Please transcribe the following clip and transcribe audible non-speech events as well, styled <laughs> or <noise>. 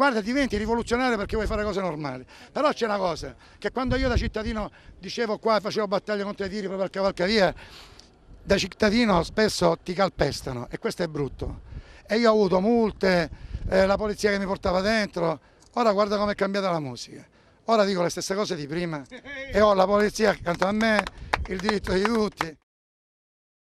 guarda diventi rivoluzionario perché vuoi fare cose normali. Però c'è una cosa, che quando io da cittadino dicevo qua facevo battaglia contro i tiri proprio al cavalcavia, da cittadino spesso ti calpestano e questo è brutto. E io ho avuto multe, eh, la polizia che mi portava dentro, ora guarda com'è cambiata la musica. Ora dico le stesse cose di prima <laughs> e ho la polizia accanto a me, il diritto di tutti.